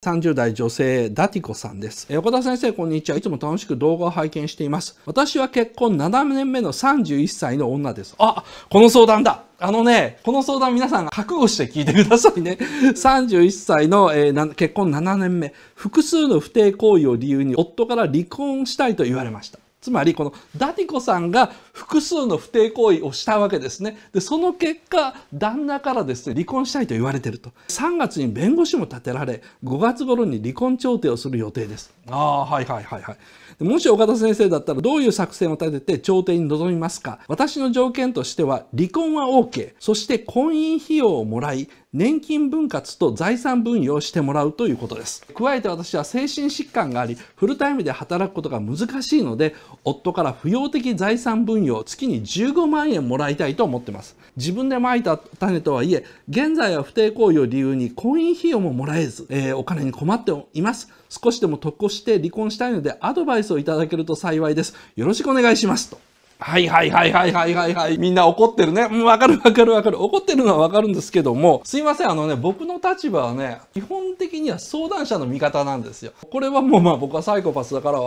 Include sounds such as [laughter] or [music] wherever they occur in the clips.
30代女性、ダティコさんです。横田先生、こんにちは。いつも楽しく動画を拝見しています。私は結婚7年目の31歳の女です。あ、この相談だあのね、この相談皆さん覚悟して聞いてくださいね。31 [laughs] 歳の、えー、結婚7年目、複数の不貞行為を理由に夫から離婚したいと言われました。つまりこのダティコさんが複数の不貞行為をしたわけですねでその結果旦那からですね離婚したいと言われてると3月に弁護士も立てられ5月頃に離婚調停をする予定ですああはいはいはいはいもし岡田先生だったらどういう作戦を立てて調停に臨みますか私の条件としては離婚は OK そして婚姻費用をもらい年金分割と財産分与をしてもらうということです加えて私は精神疾患がありフルタイムで働くことが難しいので夫から不要的財産分与を月に15万円もらいたいと思ってます。自分でまいた種とはいえ、現在は不定行為を理由に婚姻費用ももらえず、えー、お金に困っています。少しでも得して離婚したいのでアドバイスをいただけると幸いです。よろしくお願いします。と。はいはいはいはいはいはいはい。みんな怒ってるね。うん、わかるわかるわかる。怒ってるのはわかるんですけども、すいません、あのね、僕の立場はね、基本的には相談者の味方なんですよ。これはもうまあ僕はサイコパスだから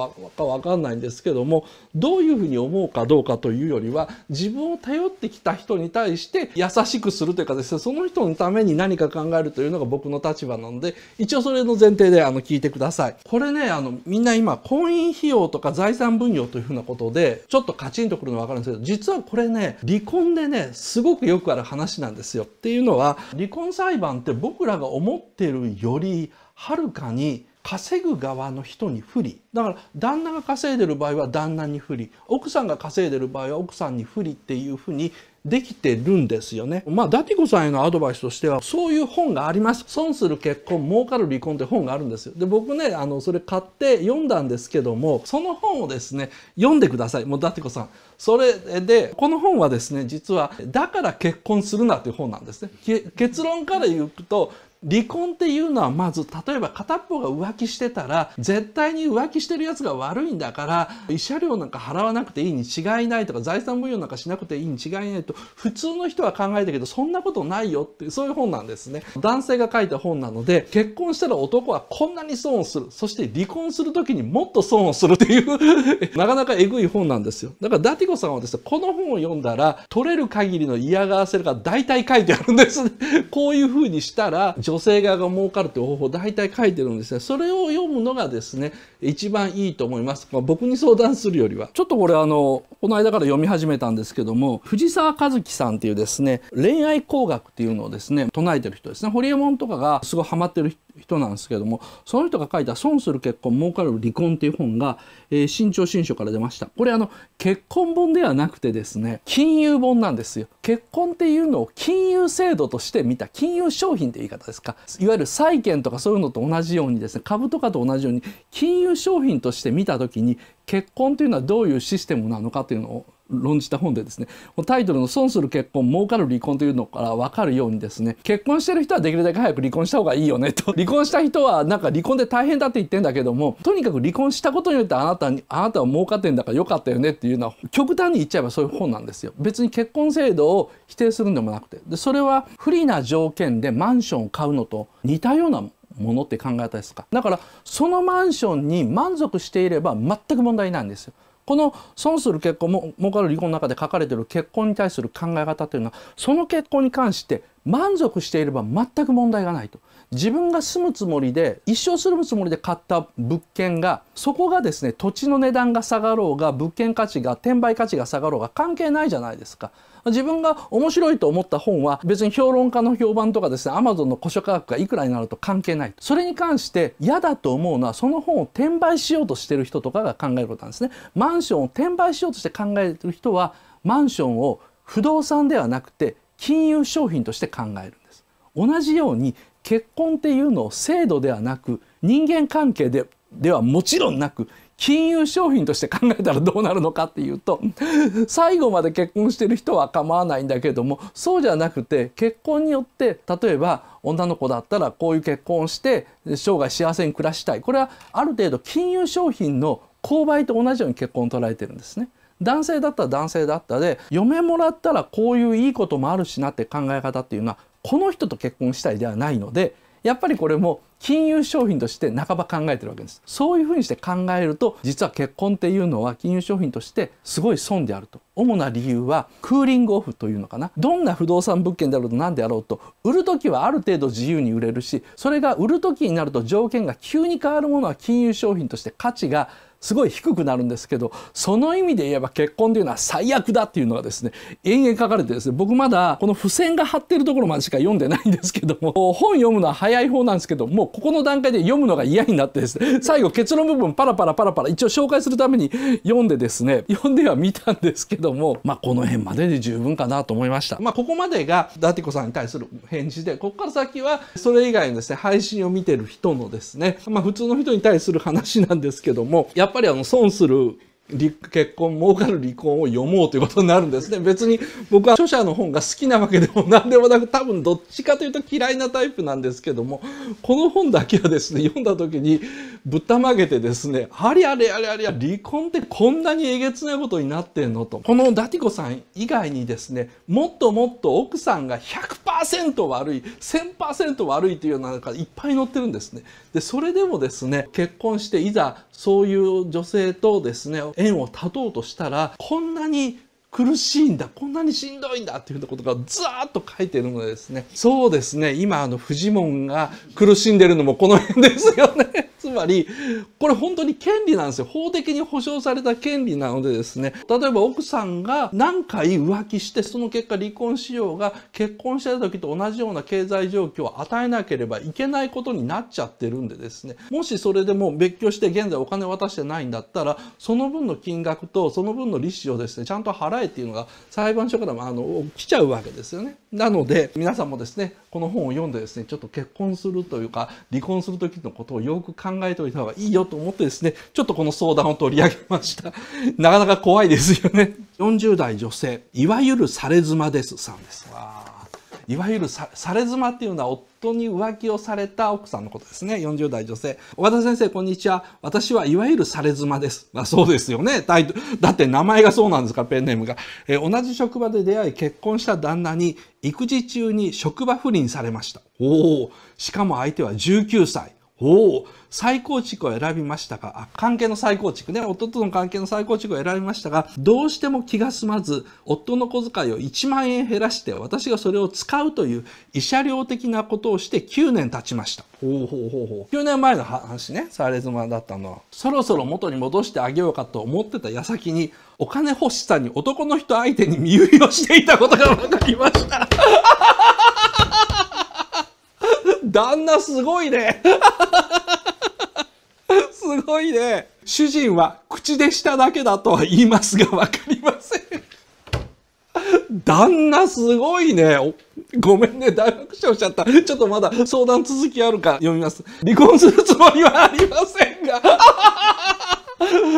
わかんないんですけども、どういうふうに思うかどうかというよりは、自分を頼ってきた人に対して優しくするというかですね、その人のために何か考えるというのが僕の立場なので、一応それの前提であの聞いてください。これね、あの、みんな今、婚姻費用とか財産分与というふうなことで、ちょっとカチンとくるのわかるんですけど、実はこれね、離婚でね、すごくよくある話なんですよ。っていうのは、離婚裁判って僕らが思ってるより、はるかに稼ぐ側の人に不利だから旦那が稼いでる場合は旦那に不利奥さんが稼いでる場合は奥さんに不利っていうふうにできてるんですよね。まあ、ダティコさんへのアドバイスとしては、そういう本があります。損する結婚、儲かる離婚って本があるんですよ。で、僕ね、あの、それ買って読んだんですけども、その本をですね、読んでください。もうダティコさん。それで、この本はですね、実は、だから結婚するなっていう本なんですね。結論から言うと、離婚っていうのはまず例えば片っぽが浮気してたら絶対に浮気してるやつが悪いんだから慰謝料なんか払わなくていいに違いないとか財産分与なんかしなくていいに違いないと普通の人は考えたけどそんなことないよっていうそういう本なんですね男性が書いた本なので結婚したら男はこんなに損をするそして離婚する時にもっと損をするという [laughs] なかなかえぐい本なんですよだからダティコさんはですねこの本を読んだら取れる限りの嫌がらせが大体書いてあるんです、ね、こういう風にしたら女女性側が儲かるという方法大体書いてるんですねそれを読むのがですね一番いいと思います、まあ、僕に相談するよりはちょっとこれあのこの間から読み始めたんですけども藤沢和樹さんっていうですね恋愛工学っていうのをですね唱えてる人ですねホリエモンとかがすごいハマってる人なんですけどもその人が書いた「損する結婚儲かる離婚」っていう本が、えー、新潮新書から出ましたこれあの結婚本ではなくてですね金融本なんですよ結婚っていうのを金融制度として見た金融商品って言い方ですかいわゆる債券とかそういうのと同じようにですね株とかと同じように金融商品として見た時に結婚というのはどういうシステムなのかというのを論じた本でですねタイトルの「損する結婚儲かる離婚」というのから分かるようにですね結婚してる人はできるだけ早く離婚した方がいいよねと [laughs] 離婚した人はなんか離婚で大変だって言ってんだけどもとにかく離婚したことによってあなたにあなたは儲かってんだから良かったよねっていうのは極端に言っちゃえばそういう本なんですよ。別に結婚制度を否定するんでもなくてでそれは不利な条件でマンションを買うのと似たようなものって考えたですかだからそのマンションに満足していれば全く問題ないんですよこの損する結婚も儲かる離婚の中で書かれている結婚に対する考え方というのはその結婚に関して満足していれば全く問題がないと自分が住むつもりで一生住むつもりで買った物件がそこがですね土地の値段が下がろうが物件価値が転売価値が下がろうが関係ないじゃないですか。自分が面白いと思った本は別に評論家の評判とかですねアマゾンの古書価格がいくらになると関係ないそれに関して嫌だと思うのはその本を転売しようとしてる人とかが考えることなんですねマンションを転売しようとして考える人はマンションを不動産ではなくて金融商品として考えるんです同じように結婚っていうのを制度ではなく人間関係でではもちろんなく金融商品として考えたらどうなるのかっていうと最後まで結婚してる人は構わないんだけどもそうじゃなくて結婚によって例えば女の子だったらこういう結婚して生涯幸せに暮らしたいこれはある程度金融商品の購買と同じように結婚を捉えてるんですね。男性だったら男性だったで嫁もらったらこういういいこともあるしなって考え方っていうのはこの人と結婚したいではないのでやっぱりこれも金融商品として半ば考えてるわけですそういうふうにして考えると実は結婚っていうのは金融商品としてすごい損であると主な理由はクーリングオフというのかなどんな不動産物件であろうと何であろうと売る時はある程度自由に売れるしそれが売る時になると条件が急に変わるものは金融商品として価値がすごい低くなるんですけどその意味で言えば結婚というのは最悪だっていうのがですね延々書かれてですね僕まだこの付箋が貼ってるところまでしか読んでないんですけども [laughs] 本読むのは早い方なんですけどもうここの段階で読むのが嫌になってですね最後結論部分パラパラパラパラ一応紹介するために読んでですね読んでは見たんですけどもまあこの辺までで十分かなと思いました。まあ、ここまでがダティコさんに対する返事でここから先はそれ以外のですね配信を見てる人のですねまあ、普通の人に対する話なんですけどもやっやっぱりあの損する結婚、儲かる離婚を読もうということになるんですね。別に僕は著者の本が好きなわけでも何でもなく、多分どっちかというと嫌いなタイプなんですけども、この本だけはですね、読んだ時にぶったまげてですね、ありゃりゃりありゃ、離婚ってこんなにえげつないことになってんのと。このダティコさん以外にですね、もっともっと奥さんが100%悪い、1000%悪いというようなのがいっぱい載ってるんですね。で、それでもですね、結婚していざそういう女性とですね、縁を断とうとしたらこんなに苦しいんだ、こんなにしんどいんだっていうことがずーっと書いてるのですね。そうですね、今あのフジモンが苦しんでるのもこの辺ですよね。まり、これ本当に権利なんですよ。法的に保障された権利なのでですね、例えば奥さんが何回浮気して、その結果離婚しようが、結婚してた時と同じような経済状況を与えなければいけないことになっちゃってるんでですね、もしそれでも別居して現在お金渡してないんだったら、その分の金額とその分の利子をですね、ちゃんと払えっていうのが裁判所からもあの、来ちゃうわけですよね。なので、皆さんもですね、この本を読んでですね、ちょっと結婚するというか、離婚する時のことをよく考えておいた方がいいよと思ってですね、ちょっとこの相談を取り上げました。[laughs] なかなか怖いですよね。40代女性、いわゆるされ妻です、さんです。いわゆるされ妻っていうのは夫に浮気をされた奥さんのことですね。40代女性。岡田先生、こんにちは。私はいわゆるされ妻です。まあ、そうですよね。タイトだって名前がそうなんですかペンネームが。えー、同じ職場で出会い結婚した旦那に育児中に職場不倫されました。おお。しかも相手は19歳。おお、再構築を選びましたが、あ、関係の再構築ね、夫との関係の再構築を選びましたが、どうしても気が済まず、夫の小遣いを1万円減らして、私がそれを使うという、慰謝料的なことをして9年経ちました。ほうほうほうほう。9年前の話ね、サーレズマだったのは、そろそろ元に戻してあげようかと思ってた矢先に、お金欲しさに男の人相手に身売りをしていたことが分かりました。旦那すごいね。[laughs] すごいね。主人は口でしただけだとは言いますがわかりません。旦那すごいね。ごめんね、大爆笑しちゃった。ちょっとまだ相談続きあるか読みます。離婚するつもりはありませんが。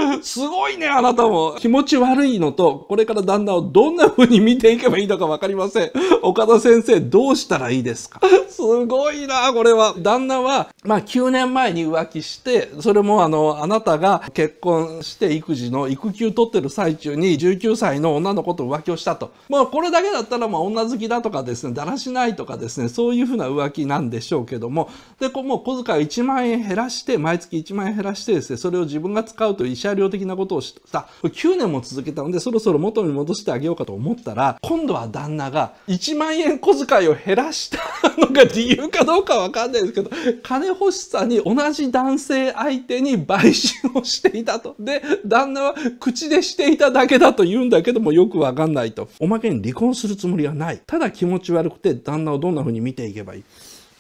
[laughs] すごいね、あなたも。気持ち悪いのと、これから旦那をどんな風に見ていけばいいのかわかりません。[laughs] 岡田先生、どうしたらいいですか [laughs] すごいな、これは。旦那は、まあ9年前に浮気して、それもあの、あなたが結婚して育児の育休取ってる最中に19歳の女の子と浮気をしたと。まあこれだけだったら、まあ女好きだとかですね、だらしないとかですね、そういう風な浮気なんでしょうけども、で、こもう小遣い1万円減らして、毎月1万円減らしてですね、それを自分が使うと医者改良的なことをした。9年も続けたので、そろそろ元に戻してあげようかと思ったら、今度は旦那が1万円小遣いを減らしたのが理由かどうかわかんないですけど、金欲しさに同じ男性相手に売春をしていたと。で、旦那は口でしていただけだと言うんだけどもよくわかんないと。おまけに離婚するつもりはない。ただ気持ち悪くて旦那をどんな風に見ていけばいい。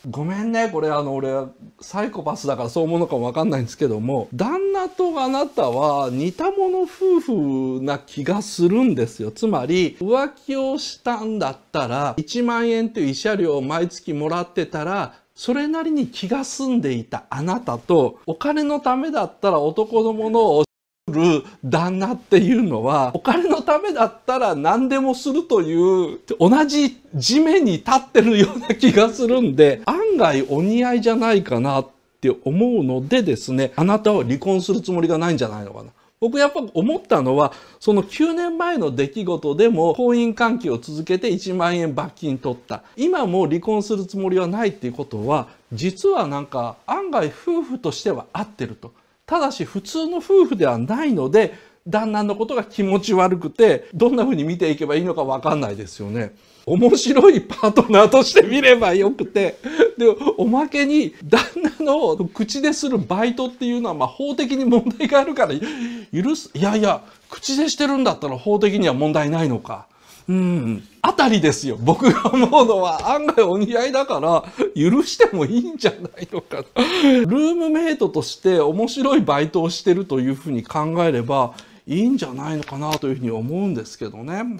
ごめんねこれあの俺サイコパスだからそう思うのかもわかんないんですけども旦那とあなたは似たもの夫婦な気がするんですよつまり浮気をしたんだったら1万円という慰謝料を毎月もらってたらそれなりに気が済んでいたあなたとお金のためだったら男のものをる旦那っていうのはお金のためだったら何でもするという同じ地面に立ってるような気がするんで [laughs] 案外お似合いじゃないかなって思うのでですねあなたは離婚するつもりがないんじゃないのかな。僕やっぱ思ったのはその9年前の出来事でも婚姻関係を続けて1万円罰金取った今も離婚するつもりはないっていうことは実はなんか案外夫婦としては合ってると。ただし普通の夫婦ではないので旦那のことが気持ち悪くてどんな風に見ていけばいいのか分かんないですよね。面白いパートナーとして見ればよくてでおまけに旦那の口でするバイトっていうのはま法的に問題があるから許すいやいや口でしてるんだったら法的には問題ないのかうん、あたりですよ。僕が思うのは案外お似合いだから許してもいいんじゃないのか。ルームメイトとして面白いバイトをしてるというふうに考えればいいんじゃないのかなというふうに思うんですけどね。